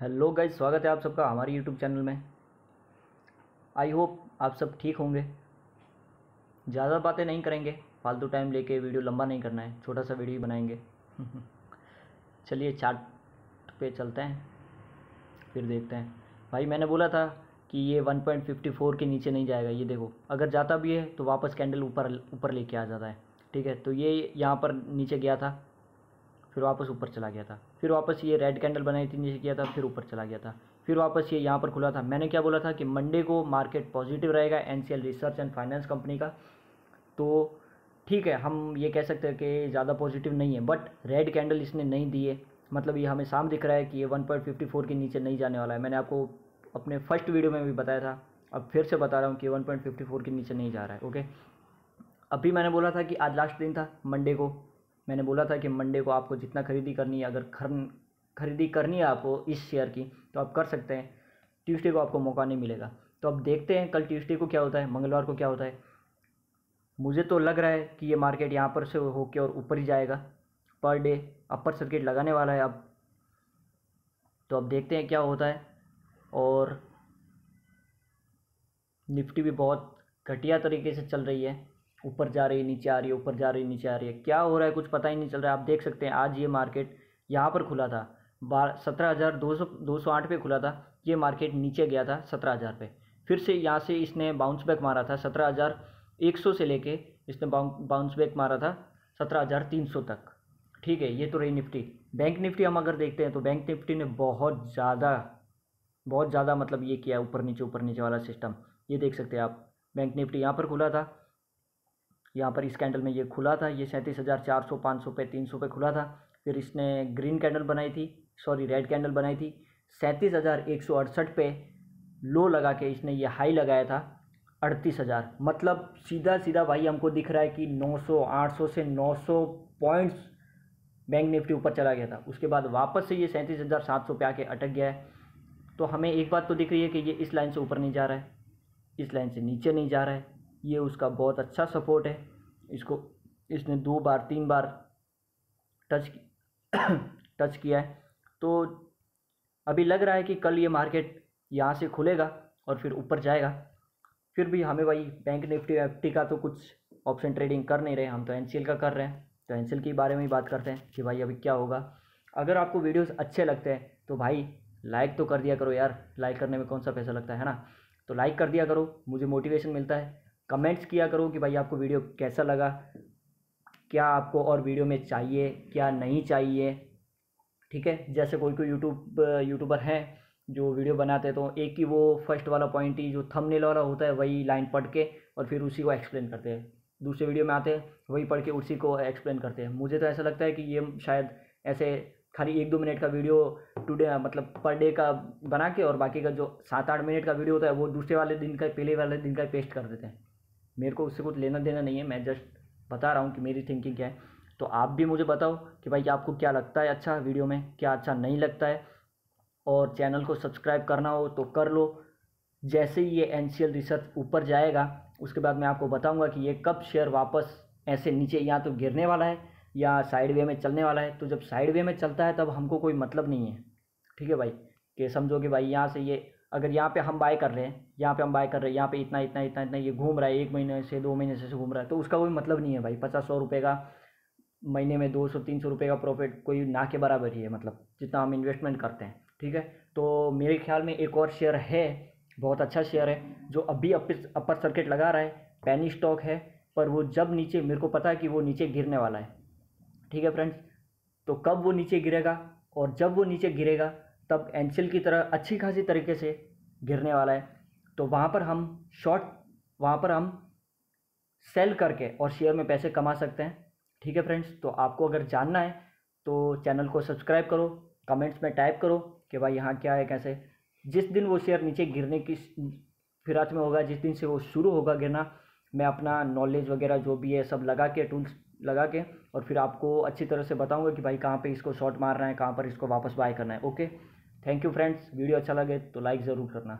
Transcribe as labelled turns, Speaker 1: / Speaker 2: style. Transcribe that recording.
Speaker 1: hello guys स्वागत है आप सबका हमारे यूट्यूब चैनल में आई होप आप सब ठीक होंगे ज़्यादा बातें नहीं करेंगे फालतू टाइम लेके वीडियो लंबा नहीं करना है छोटा सा वीडियो बनाएंगे चलिए चार्ट पे चलते हैं फिर देखते हैं भाई मैंने बोला था कि ये 1.54 के नीचे नहीं जाएगा ये देखो अगर जाता भी है तो वापस कैंडल ऊपर ऊपर लेके आ जाता है ठीक है तो ये यहाँ पर नीचे गया था फिर वापस ऊपर चला गया था फिर वापस ये रेड कैंडल बनाई थी नीचे किया था फिर ऊपर चला गया था फिर वापस ये यहाँ पर खुला था मैंने क्या बोला था कि मंडे को मार्केट पॉजिटिव रहेगा an research and finance company का तो ठीक है हम ये कह सकते हैं कि ज़्यादा पॉजिटिव नहीं है बट रेड कैंडल इसने नहीं दिए मतलब ये हमें साम दिख रहा है कि ये 1.54 के नीचे नहीं जाने वाला है मैंने आपको अपने फर्स्ट वीडियो में भी बताया था अब फिर से बता रहा हूँ कि 1.54 के नीचे नहीं जा रहा है ओके अभी मैंने बोला था कि आज लास्ट दिन था मंडे को मैंने बोला था कि मंडे को आपको जितना खरीदी करनी है अगर खर खरीदी करनी है आपको इस शेयर की तो आप कर सकते हैं ट्यूसडे को आपको मौका नहीं मिलेगा तो अब देखते हैं कल ट्यूसडे को क्या होता है मंगलवार को क्या होता है मुझे तो लग रहा है कि ये मार्केट यहाँ पर से होके और ऊपर ही जाएगा पर डे अपर सर्किट लगाने वाला है अब तो अब देखते हैं क्या होता है और निफ्टी भी बहुत घटिया तरीके से चल रही है ऊपर जा रही है नीचे आ रही है ऊपर जा रही है नीचे आ रही है क्या हो रहा है कुछ पता ही नहीं चल रहा है आप देख सकते हैं आज ये मार्केट यहाँ पर खुला था बारह सत्रह हज़ार दो सौ दो सौ आठ पे खुला था ये मार्केट नीचे गया था सत्रह हज़ार पे फिर से यहाँ से इसने बाउंस बैक मारा था सत्रह हज़ार एक सौ से लेके इसने बाउंस बैक मारा था सत्रह हज़ार तीन सौ तक ठीक है ये तो रही निफ्टी बैंक निफ्टी हम अगर देखते हैं तो बैंक निफ्टी ने बहुत ज़्यादा बहुत ज़्यादा मतलब ये किया ऊपर नीचे ऊपर नीचे वाला सिस्टम ये देख सकते हैं आप बैंक निफ्टी यहाँ पर खुला था यहाँ पर इस कैंडल में ये खुला था ये सैंतीस हज़ार चार सौ पाँच सौ पे तीन सौ पे खुला था फिर इसने ग्रीन कैंडल बनाई थी सॉरी रेड कैंडल बनाई थी सैंतीस हज़ार एक सौ अड़सठ पे लो लगा के इसने ये हाई लगाया था अड़तीस हज़ार मतलब सीधा सीधा भाई हमको दिख रहा है कि नौ सौ आठ सौ से नौ सौ पॉइंट्स बैंक निफ्टी ऊपर चला गया था उसके बाद वापस से ये सैंतीस हज़ार सात सौ पे आके अटक गया है तो हमें एक बात तो दिख रही है कि ये इस लाइन से ऊपर नहीं जा रहा है इस लाइन से नीचे नहीं जा रहा है ये उसका बहुत अच्छा सपोर्ट है इसको इसने दो बार तीन बार टच टच किया है तो अभी लग रहा है कि कल ये मार्केट यहाँ से खुलेगा और फिर ऊपर जाएगा फिर भी हमें भाई बैंक निफ्टी एफ्टी का तो कुछ ऑप्शन ट्रेडिंग कर नहीं रहे हम तो एन का कर रहे हैं तो एन के बारे में ही बात करते हैं कि भाई अभी क्या होगा अगर आपको वीडियोस अच्छे लगते हैं तो भाई लाइक तो कर दिया करो यार लाइक करने में कौन सा पैसा लगता है ना तो लाइक कर दिया करो मुझे मोटिवेशन मिलता है कमेंट्स किया करो कि भाई आपको वीडियो कैसा लगा क्या आपको और वीडियो में चाहिए क्या नहीं चाहिए ठीक है जैसे कोई कोई यूट्यूब यूट्यूबर हैं जो वीडियो बनाते हैं तो एक ही वो फर्स्ट वाला पॉइंट ही जो थंबनेल वाला होता है वही लाइन पढ़ के और फिर उसी को एक्सप्लेन करते हैं दूसरे वीडियो में आते हैं वही पढ़ के उसी को एक्सप्लेन करते हैं मुझे तो ऐसा लगता है कि ये शायद ऐसे खाली एक दो मिनट का वीडियो टुडे मतलब पर डे का बना के और बाकी का जो सात आठ मिनट का वीडियो होता है वो दूसरे वाले दिन का पहले वाले दिन का पेस्ट कर देते हैं मेरे को उससे कुछ लेना देना नहीं है मैं जस्ट बता रहा हूँ कि मेरी थिंकिंग क्या है तो आप भी मुझे बताओ कि भाई आपको क्या लगता है अच्छा वीडियो में क्या अच्छा नहीं लगता है और चैनल को सब्सक्राइब करना हो तो कर लो जैसे ही ये एन रिसर्च ऊपर जाएगा उसके बाद मैं आपको बताऊंगा कि ये कब शेयर वापस ऐसे नीचे या तो गिरने वाला है या साइड वे में चलने वाला है तो जब साइड वे में चलता है तब हमको कोई मतलब नहीं है ठीक है भाई कि समझो कि भाई यहाँ से ये अगर यहाँ पे हम बाय कर रहे हैं यहाँ पे हम बाय कर रहे हैं यहाँ पे इतना इतना इतना इतना ये घूम रहा है एक महीने से दो महीने से घूम रहा है तो उसका कोई मतलब नहीं है भाई पचास सौ रुपये का महीने में दो सौ तीन सौ रुपये का प्रॉफिट कोई ना के बराबर ही है मतलब जितना हम इन्वेस्टमेंट करते हैं ठीक है तो मेरे ख्याल में एक और शेयर है बहुत अच्छा शेयर है जो अभी अपर सर्किट लगा रहा है पैनी स्टॉक है पर वो जब नीचे मेरे को पता है कि वो नीचे गिरने वाला है ठीक है फ्रेंड्स तो कब वो नीचे गिरेगा और जब वो नीचे गिरेगा तब एनसिल की तरह अच्छी खासी तरीके से गिरने वाला है तो वहाँ पर हम शॉर्ट वहाँ पर हम सेल करके और शेयर में पैसे कमा सकते हैं ठीक है फ्रेंड्स तो आपको अगर जानना है तो चैनल को सब्सक्राइब करो कमेंट्स में टाइप करो कि भाई यहाँ क्या है कैसे जिस दिन वो शेयर नीचे गिरने की फिराज में होगा जिस दिन से वो शुरू होगा गिरना मैं अपना नॉलेज वगैरह जो भी है सब लगा के टूल्स लगा के और फिर आपको अच्छी तरह से बताऊंगा कि भाई कहाँ पे इसको शॉर्ट मारना है कहाँ पर इसको वापस बाय करना है okay thank you friends video अच्छा लगे तो लाइक ज़रूर करना